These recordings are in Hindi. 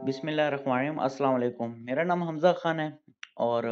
अस्सलाम वालेकुम मेरा नाम हमज़ा ख़ान है और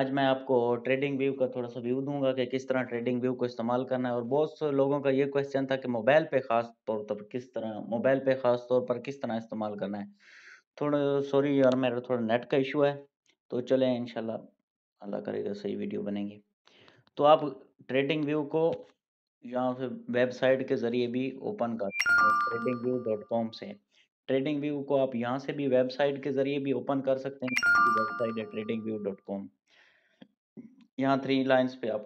आज मैं आपको ट्रेडिंग व्यू का थोड़ा सा व्यू दूंगा कि किस तरह ट्रेडिंग व्यू को इस्तेमाल करना है और बहुत से लोगों का ये क्वेश्चन था कि मोबाइल पे ख़ास तौर पर किस तरह मोबाइल पे ख़ास तौर पर किस तरह इस्तेमाल करना है थोड़ा सॉरी यार मेरा थोड़ा नेट का इशू है तो चले इन अल्लाह करेगा सही वीडियो बनेगी तो आप ट्रेडिंग व्यू को या फिर वेबसाइट के ज़रिए भी ओपन कर ट्रेडिंग व्यू डॉट कॉम से ट्रेडिंग व्यू को आप यहाँ से भी वेबसाइट के जरिए भी ओपन कर सकते हैं वेबसाइट है ट्रेडिंग व्यू डॉट कॉम यहाँ थ्री लाइन्स पे आप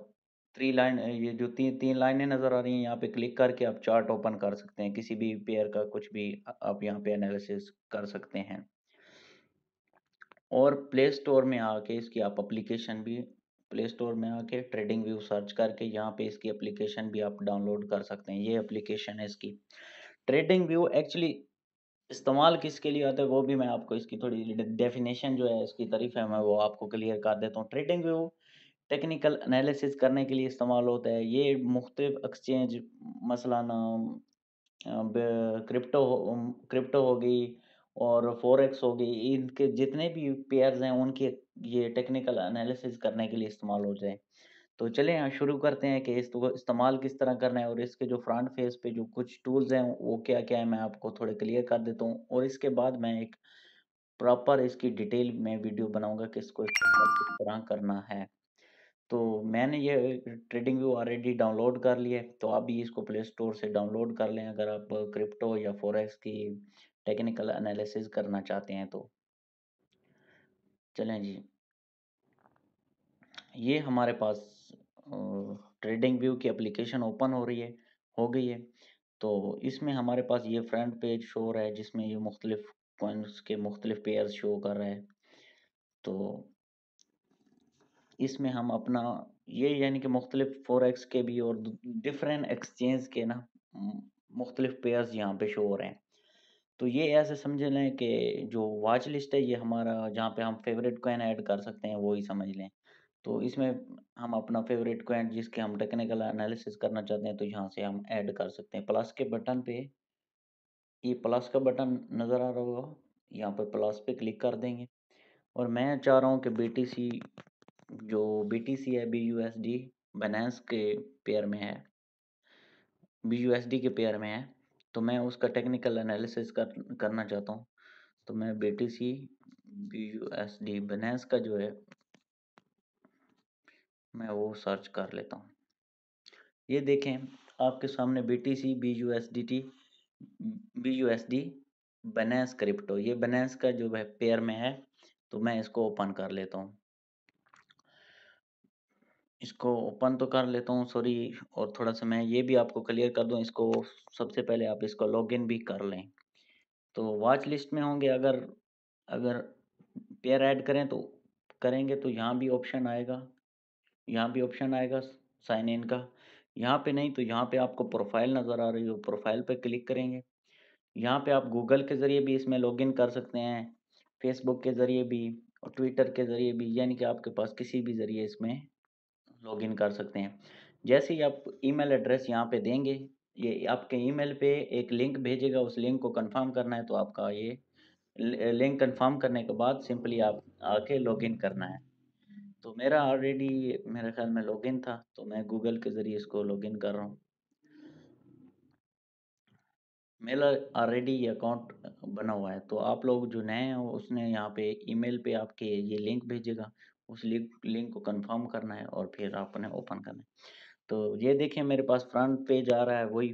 थ्री लाइन ये जो ती, तीन तीन लाइनें नज़र आ रही हैं यहाँ पे क्लिक करके आप चार्ट ओपन कर सकते हैं किसी भी पेयर का कुछ भी आप यहाँ पे एनालिसिस कर सकते हैं और प्ले स्टोर में आके इसकी आप अप्लीकेशन भी प्ले स्टोर में आके ट्रेडिंग व्यू सर्च करके यहाँ पे इसकी एप्लीकेशन भी आप डाउनलोड कर सकते हैं ये एप्लीकेशन है इसकी ट्रेडिंग व्यू एक्चुअली इस्तेमाल किसके लिए होता है वो भी मैं आपको इसकी थोड़ी डेफिनेशन जो है इसकी तरीफ़ है मैं वो आपको क्लियर कर देता हूँ ट्रेडिंग व्यू टेक्निकल एनालिसिस करने के लिए इस्तेमाल होता है ये मुख्तफ एक्सचेंज मसला क्रिप्टो हो क्रिप्टो होगी और हो होगी इनके जितने भी पेयर्स हैं उनके ये टेक्निकल एनालिसिस करने के लिए इस्तेमाल होते हैं तो चलें यहाँ शुरू करते हैं कि इसको तो इस्तेमाल किस तरह करना है और इसके जो फ्रंट फेस पे जो कुछ टूल्स हैं वो क्या क्या है मैं आपको थोड़े क्लियर कर देता हूँ और इसके बाद मैं एक प्रॉपर इसकी डिटेल में वीडियो बनाऊंगा कि इसको किस तरह करना है तो मैंने ये ट्रेडिंग व्यू ऑलरेडी डाउनलोड कर लिया है तो आप भी इसको प्ले स्टोर से डाउनलोड कर लें अगर आप क्रिप्टो या फॉरेक्स की टेक्निकल एनालिसिस करना चाहते हैं तो चलें जी ये हमारे पास ट्रेडिंग व्यू की एप्लीकेशन ओपन हो रही है हो गई है तो इसमें हमारे पास ये फ्रंट पेज शो हो रहा है जिसमें ये मुख्तलिफ कॉइन्स के मुख्तलिफ पेयर शो कर रहा है तो इसमें हम अपना ये यानी कि मुख्तलिफ फोरेक्स के भी और डिफरेंट एक्सचेंज के ना मुख्तलिफ पेयर्स यहाँ पे शो हो रहे हैं तो ये ऐसे समझ लें कि जो वॉच लिस्ट है ये हमारा जहाँ पे हम फेवरेट कॉइन ऐड कर सकते हैं वही समझ लें तो इसमें हम अपना फेवरेट क्वेंट जिसके हम टेक्निकल एनालिसिस करना चाहते हैं तो यहाँ से हम ऐड कर सकते हैं प्लस के बटन पे ये प्लस का बटन नज़र आ रहा होगा यहाँ पर प्लस पे क्लिक कर देंगे और मैं चाह रहा हूँ कि बीटीसी जो बीटीसी है B U S D Binance के पेयर में है बी यू एस डी के पेयर में है तो मैं उसका टेक्निकल एनालिसिस कर करना चाहता हूँ तो मैं B T C B U S D Binance का जो है मैं वो सर्च कर लेता हूँ ये देखें आपके सामने B T C B U S D T B U S D Binance crypto ये बनेंस का जो है पेयर में है तो मैं इसको ओपन कर लेता हूँ इसको ओपन तो कर लेता हूँ सॉरी और थोड़ा सा मैं ये भी आपको क्लियर कर दूँ इसको सबसे पहले आप इसको लॉगिन भी कर लें तो वॉच लिस्ट में होंगे अगर अगर पेयर ऐड करें तो करेंगे तो यहाँ भी ऑप्शन आएगा यहाँ भी ऑप्शन आएगा साइन इन का यहाँ पे नहीं तो यहाँ पे आपको प्रोफाइल नज़र आ रही हो प्रोफाइल पे क्लिक करेंगे यहाँ पे आप गूगल के ज़रिए भी इसमें लॉगिन कर सकते हैं फेसबुक के ज़रिए भी और ट्विटर के ज़रिए भी यानी कि आपके पास किसी भी ज़रिए इसमें लॉगिन कर सकते हैं जैसे ही आप ईमेल एड्रेस यहाँ पे देंगे ये आपके ईमेल पे एक लिंक भेजेगा उस लिंक को कन्फर्म करना है तो आपका ये लिंक कन्फर्म करने के बाद सिंपली आप आके लॉगिन करना है तो मेरा ऑलरेडी मेरे ख्याल में लॉगिन था तो मैं गूगल के ज़रिए इसको लॉगिन कर रहा हूँ मेरा ऑलरेडी ये अकाउंट बना हुआ है तो आप लोग जो नए हैं उसने यहाँ पे ईमेल पे आपके ये लिंक भेजेगा उस लिंक लिंक को कंफर्म करना है और फिर आपने ओपन करना है तो ये देखिए मेरे पास फ्रंट पेज आ रहा है वही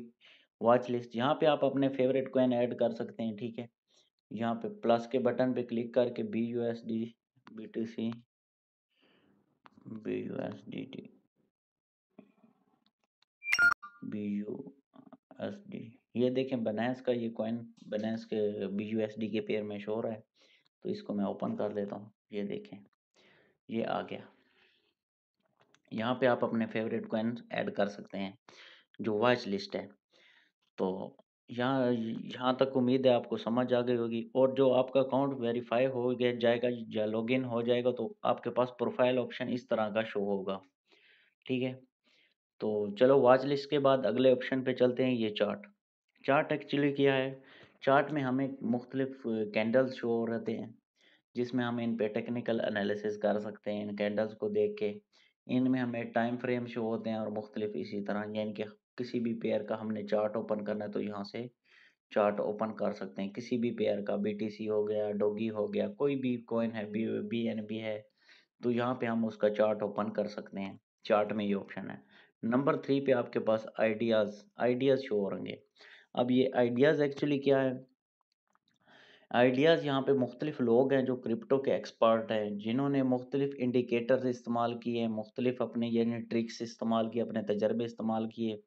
वॉच लिस्ट यहाँ पे आप अपने फेवरेट कोइन ऐड कर सकते हैं ठीक है यहाँ पे प्लस के बटन पे क्लिक करके B U S D B T C BUSDT BUSD ये देखें बनास का ये कॉइन बनास के BUSD के पेयर में शो रहा है तो इसको मैं ओपन कर देता हूँ ये देखें ये आ गया यहाँ पे आप अपने फेवरेट कॉइन ऐड कर सकते हैं जो वॉच लिस्ट है तो यहाँ यहाँ तक उम्मीद है आपको समझ आ गई होगी और जो आपका अकाउंट वेरीफाई हो गया जाएगा या लॉगिन हो जाएगा तो आपके पास प्रोफाइल ऑप्शन इस तरह का शो होगा ठीक है तो चलो वाच लिस्ट के बाद अगले ऑप्शन पे चलते हैं ये चार्ट चार्ट एक्चुअली क्या है चार्ट में हमें मुख्तलिफ कैंडल्स शो हो रहते हैं जिसमें हम इन पे टेक्निकल एनालिसिस कर सकते हैं इन कैंडल्स को देख के इनमें हमें टाइम फ्रेम शो होते हैं और मुख्तलिफ इसी तरह या इनके किसी भी पेयर का हमने चार्ट ओपन करना है तो यहाँ से चार्ट ओपन कर सकते हैं किसी भी पेयर का बीटीसी हो गया डोगी हो गया कोई भी कॉइन है बी बीएनबी है तो यहाँ पे हम उसका चार्ट ओपन कर सकते हैं चार्ट में ये ऑप्शन है नंबर थ्री पे आपके पास आइडियाज़ आइडियाज़ शो हो होंगे अब ये आइडियाज़ एक्चुअली क्या है आइडियाज़ यहाँ पे मुख्तलिफ लोग हैं जो क्रिप्टो के एक्सपर्ट हैं जिन्होंने मुख्तलिफ इंडिकेटर्स इस्तेमाल किए मुख्तलिफ अपने यानी ट्रिक्स इस्तेमाल किए अपने तजर्बे इस्तेमाल किए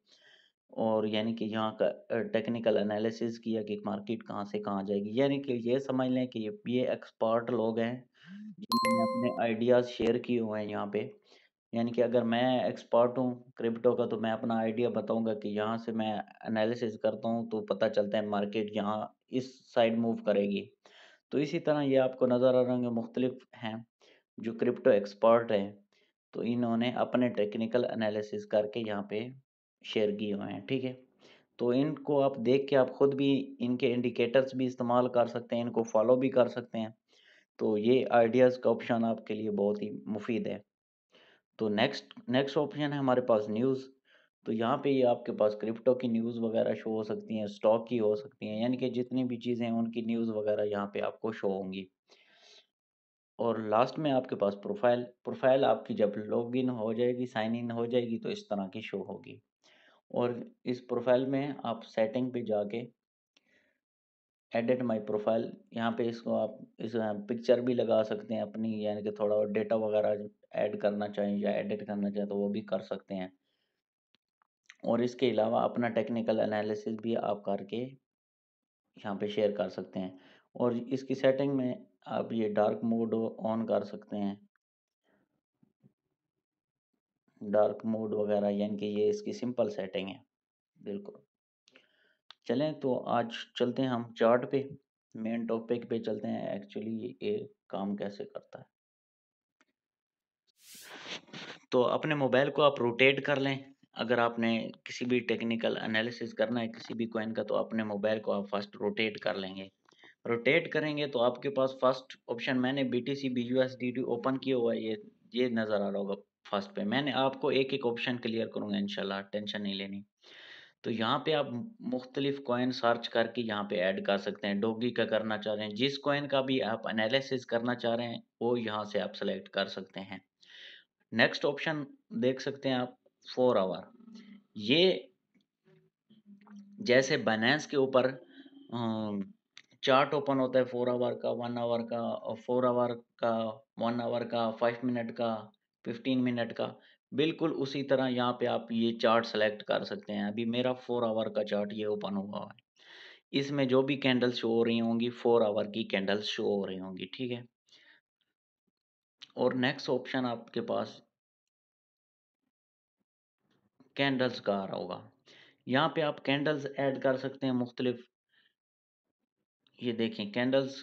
और यानी कि यहाँ का टेक्निकल एनालिसिस किया कि मार्केट कहाँ से कहाँ जाएगी यानी कि ये समझ लें कि ये एक्सपर्ट लोग हैं जिन्होंने अपने आइडियाज़ शेयर किए हुए हैं यहाँ पे यानी कि अगर मैं एक्सपर्ट हूँ क्रिप्टो का तो मैं अपना आइडिया बताऊँगा कि यहाँ से मैं एनालिसिस करता हूँ तो पता चलता है मार्केट यहाँ इस साइड मूव करेगी तो इसी तरह ये आपको नज़र आ रहे होंगे मुख्तलिफ हैं जो क्रिप्टो एक्सपर्ट हैं तो इन्होंने अपने टेक्निकल एनालिसिस करके यहाँ पे शेयर किए हुए हैं ठीक है तो इनको आप देख के आप खुद भी इनके इंडिकेटर्स भी इस्तेमाल कर सकते हैं इनको फॉलो भी कर सकते हैं तो ये आइडियाज़ का ऑप्शन आपके लिए बहुत ही मुफीद है तो नेक्स्ट नेक्स्ट ऑप्शन है हमारे पास न्यूज़ तो यहाँ पे ये आपके पास क्रिप्टो की न्यूज़ वगैरह शो हो सकती हैं स्टॉक की हो सकती हैं यानी कि जितनी भी चीज़ें हैं उनकी न्यूज़ वगैरह यहाँ पे आपको शो होंगी और लास्ट में आपके पास प्रोफाइल प्रोफाइल आपकी जब लॉग इन हो जाएगी साइन इन हो जाएगी तो इस तरह की शो होगी और इस प्रोफाइल में आप सेटिंग पे जाके एडिट माय प्रोफाइल यहाँ पे इसको आप इस पिक्चर भी लगा सकते हैं अपनी यानी कि थोड़ा और डेटा वगैरह ऐड करना चाहें या एडिट करना चाहें तो वो भी कर सकते हैं और इसके अलावा अपना टेक्निकल एनालिसिस भी आप करके यहाँ पे शेयर कर सकते हैं और इसकी सेटिंग में आप ये डार्क मोड ऑन कर सकते हैं डार्क मोड वगैरह यानी कि ये इसकी सिंपल सेटिंग है बिल्कुल चलें तो आज चलते हैं हम चार्ट पे मेन टॉपिक पे चलते हैं एक्चुअली ये काम कैसे करता है तो अपने मोबाइल को आप रोटेट कर लें अगर आपने किसी भी टेक्निकल एनालिसिस करना है किसी भी कॉइन का तो अपने मोबाइल को आप फर्स्ट रोटेट कर लेंगे रोटेट करेंगे तो आपके पास फर्स्ट ऑप्शन मैंने B T C B U S D T open किया हुआ है ये ये नज़र आ रहा होगा फर्स्ट पे मैंने आपको एक एक ऑप्शन क्लियर करूँगा इनशाला टेंशन नहीं लेनी तो यहाँ पे आप मुख्तलिफ कॉइन सर्च करके यहाँ पे ऐड कर सकते हैं डोगी का करना चाह रहे हैं जिस कॉइन का भी आप एनालिसिस करना चाह रहे हैं वो यहाँ से आप सेलेक्ट कर सकते हैं नेक्स्ट ऑप्शन देख सकते हैं आप फोर आवर ये जैसे बनेंस के ऊपर चार्ट ओपन होता है फोर आवर का वन आवर का और फोर आवर का वन आवर का फाइव मिनट का फिफ्टीन मिनट का बिल्कुल उसी तरह यहाँ पे आप ये चार्ट सेलेक्ट कर सकते हैं अभी मेरा फोर आवर का चार्ट ये ओपन हुआ है इसमें जो भी कैंडल्स शो हो रही होंगी फोर आवर की कैंडल्स शो हो रही होंगी ठीक है और नेक्स्ट ऑप्शन आपके पास कैंडल्स का आ रहा होगा यहाँ पे आप कैंडल्स ऐड कर सकते हैं मुख्तलिफ ये देखें कैंडल्स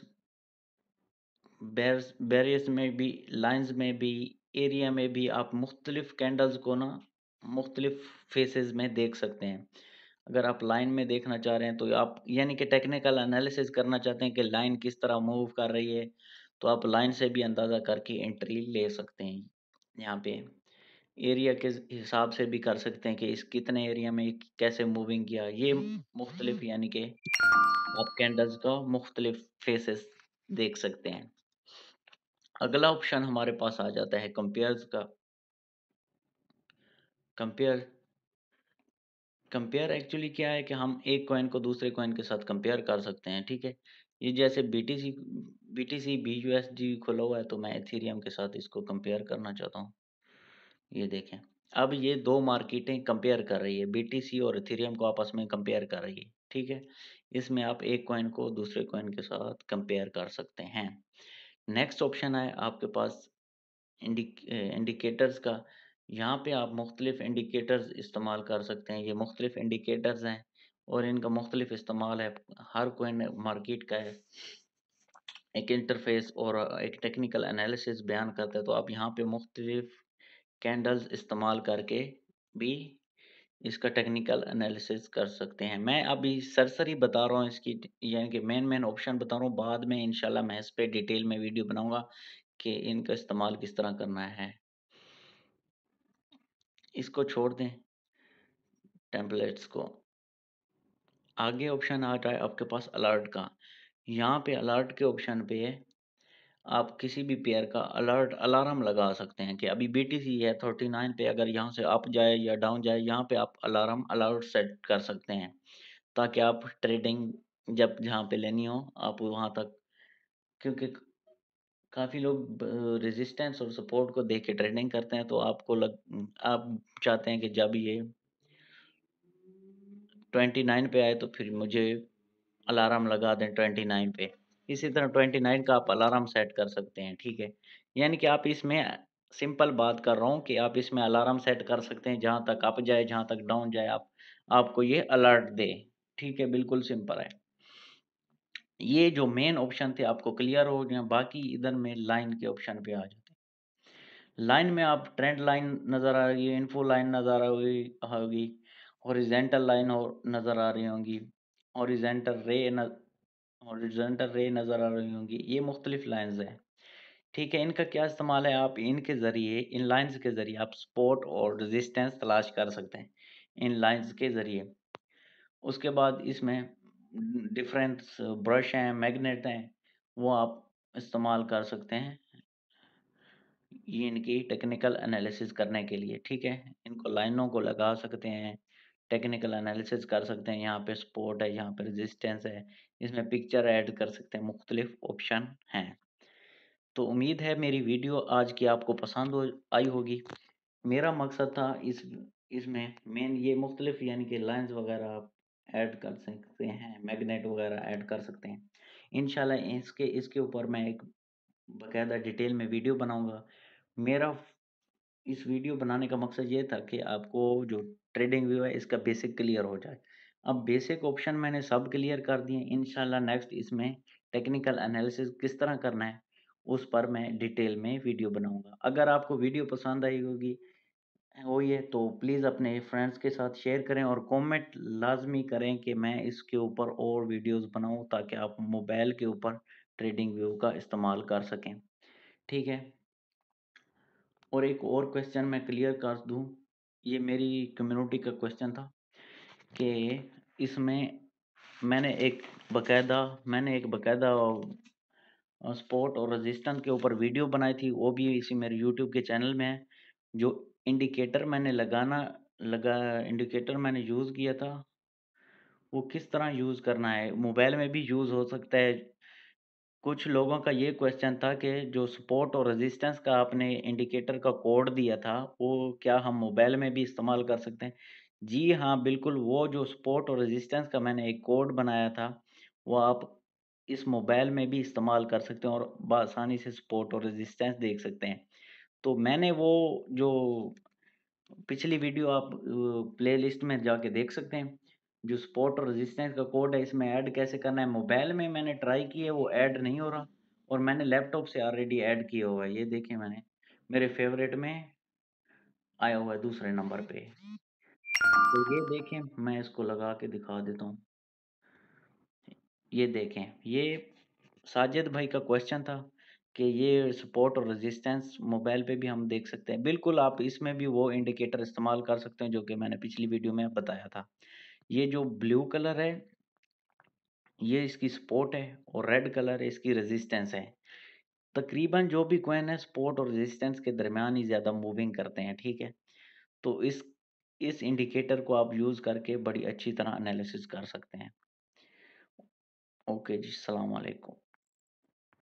बैरियस में भी लाइंस में भी एरिया में भी आप मुख्तलिफ़ कैंडल्स को ना मुख्तलिफ़ फेसेस में देख सकते हैं अगर आप लाइन में देखना चाह रहे हैं तो आप यानी कि टेक्निकल एनालिसिस करना चाहते हैं कि लाइन किस तरह मूव कर रही है तो आप लाइन से भी अंदाज़ा करके एंट्री ले सकते हैं यहाँ पे एरिया के हिसाब से भी कर सकते हैं कि इस कितने एरिया में कैसे मूविंग किया ये मुख्तलिफ यानी कि आप कैंडल्स का मुख्तलिफ फेसेस देख सकते हैं अगला ऑप्शन हमारे पास आ जाता है कंपेयर का कंपेयर कंपेयर एक्चुअली क्या है कि हम एक कॉइन को दूसरे कॉइन के साथ कंपेयर कर सकते हैं ठीक है ये जैसे B T C B T C B U S D खुला हुआ है तो मैं एथीरियम के साथ इसको कंपेयर करना चाहता हूँ ये देखें अब ये दो मार्केटें कंपेयर कर रही है बीटीसी और इथेरियम को आपस में कंपेयर कर रही है ठीक है इसमें आप एक कॉइन को दूसरे कॉइन के साथ कंपेयर कर सकते हैं नेक्स्ट ऑप्शन है आपके पास इंडिक इंडिकेटर्स का यहाँ पे आप मुख्तलिफ इंडिकेटर्स इस्तेमाल कर सकते हैं ये मुख्तलिफ इंडिकेटर्स हैं और इनका मुख्तलिफ इस्तेमाल है हर कोइन मार्केट का है एक इंटरफेस और एक टेक्निकल एनालिसिस बयान करता है तो आप यहाँ पे मुख्तलिफ कैंडल्स इस्तेमाल करके भी इसका टेक्निकल एनालिसिस कर सकते हैं मैं अभी सरसरी बता रहा हूँ इसकी यानी कि मेन मेन ऑप्शन बता रहा हूँ बाद में इनशाला मैं इस पर डिटेल में वीडियो बनाऊँगा कि इनका इस्तेमाल किस तरह करना है इसको छोड़ दें टेम्पलेट्स को आगे ऑप्शन आ जाए आपके पास अलर्ट का यहाँ पे अलर्ट के ऑप्शन पे है आप किसी भी पेयर का अलर्ट अलार्म लगा सकते हैं कि अभी बी टी सी है थर्टी नाइन पे अगर यहाँ से अप जाए या डाउन जाए यहाँ पे आप अलार्म अलर्ट सेट कर सकते हैं ताकि आप ट्रेडिंग जब जहाँ पे लेनी हो आप वहाँ तक क्योंकि काफ़ी लोग रेजिस्टेंस और सपोर्ट को देख के ट्रेडिंग करते हैं तो आपको लग आप चाहते हैं कि जब ये ट्वेंटी नाइन पे आए तो फिर मुझे अलार्म लगा दें ट्वेंटी नाइन पे इसी तरह ट्वेंटी नाइन का आप अलार्म सेट कर सकते हैं ठीक है यानी कि आप इसमें सिंपल बात कर रहा हूँ कि आप इसमें अलार्म सेट कर सकते हैं जहाँ तक अप जाए जहाँ तक डाउन जाए आप आपको ये अलर्ट दे ठीक है बिल्कुल सिंपल है ये जो मेन ऑप्शन थे आपको क्लियर हो गया बाकी इधर में लाइन के ऑप्शन पे आ जाते हैं लाइन में आप ट्रेंड लाइन नज़र आ रही है इन्फो लाइन नज़र आ रही होगी हॉरिजेंटल लाइन हो नज़र आ रही होंगी हॉरिजेंटल रे हॉरिजॉन्टल रे नज़र आ रही होंगी ये मुख्तलिफ लाइन्स हैं ठीक है इनका क्या इस्तेमाल है आप इनके ज़रिए इन लाइन्स के ज़रिए आप सपोर्ट और रजिस्टेंस तलाश कर सकते हैं इन लाइन्स के ज़रिए उसके बाद इसमें डिफरेंट ब्रश हैं मैगनेट हैं वो आप इस्तेमाल कर सकते हैं ये इनकी टेक्निकल एनालिसिस करने के लिए ठीक है इनको लाइनों को लगा सकते हैं टेक्निकल एनालिसिस कर सकते हैं यहाँ पे स्पोर्ट है यहाँ पे रेजिस्टेंस है इसमें पिक्चर ऐड कर सकते हैं मुख्तलिफ ऑप्शन हैं तो उम्मीद है मेरी वीडियो आज की आपको पसंद हो आई होगी मेरा मकसद था इस इसमें मेन ये मुख्तलिफ यानी कि लाइंस वगैरह आप ऐड कर सकते हैं मैग्नेट वगैरह ऐड कर सकते हैं इन इसके इसके ऊपर मैं एक बाकायदा डिटेल में वीडियो बनाऊँगा मेरा इस वीडियो बनाने का मकसद ये था कि आपको जो ट्रेडिंग व्यू है इसका बेसिक क्लियर हो जाए अब बेसिक ऑप्शन मैंने सब क्लियर कर दिए इन नेक्स्ट इसमें टेक्निकल एनालिसिस किस तरह करना है उस पर मैं डिटेल में वीडियो बनाऊंगा अगर आपको वीडियो पसंद आई होगी हो ये तो प्लीज़ अपने फ्रेंड्स के साथ शेयर करें और कमेंट लाजमी करें कि मैं इसके ऊपर और वीडियोस बनाऊं ताकि आप मोबाइल के ऊपर ट्रेडिंग व्यू का इस्तेमाल कर सकें ठीक है और एक और क्वेश्चन मैं क्लियर कर दूं ये मेरी कम्युनिटी का क्वेश्चन था कि इसमें मैंने एक बकायदा मैंने एक बकायदा स्पोर्ट और रेजिस्टेंस के ऊपर वीडियो बनाई थी वो भी इसी मेरे यूट्यूब के चैनल में है जो इंडिकेटर मैंने लगाना लगा इंडिकेटर मैंने यूज़ किया था वो किस तरह यूज़ करना है मोबाइल में भी यूज़ हो सकता है कुछ लोगों का ये क्वेश्चन था कि जो सपोर्ट और रेजिस्टेंस का आपने इंडिकेटर का कोड दिया था वो क्या हम मोबाइल में भी इस्तेमाल कर सकते हैं जी हाँ बिल्कुल वो जो सपोर्ट और रेजिस्टेंस का मैंने एक कोड बनाया था वो आप इस मोबाइल में भी इस्तेमाल कर सकते हैं और बसानी से सपोर्ट और रेजिस्टेंस देख सकते हैं तो मैंने वो जो पिछली वीडियो आप प्लेलिस्ट में जाके देख सकते हैं जो स्पॉट और रेजिस्टेंस का कोड है इसमें ऐड कैसे करना है मोबाइल में मैंने ट्राई किया वो ऐड नहीं हो रहा और मैंने लैपटॉप से ऑलरेडी ऐड किया हुआ है ये देखिए मैंने मेरे फेवरेट में आया हुआ है दूसरे नंबर पे तो ये देखें मैं इसको लगा के दिखा देता हूँ ये देखें ये साजिद भाई का क्वेश्चन था कि ये सपोर्ट और रेजिस्टेंस मोबाइल पे भी हम देख सकते हैं बिल्कुल आप इसमें भी वो इंडिकेटर इस्तेमाल कर सकते हैं जो कि मैंने पिछली वीडियो में बताया था ये जो ब्लू कलर है ये इसकी सपोर्ट है और रेड कलर है इसकी रेजिस्टेंस है तकरीबन जो भी क्वेन है सपोर्ट और रेजिस्टेंस के दरमियान ही ज़्यादा मूविंग करते हैं ठीक है तो इस इस इंडिकेटर को आप यूज़ करके बड़ी अच्छी तरह एनालिसिस कर सकते हैं ओके जी सलामकुम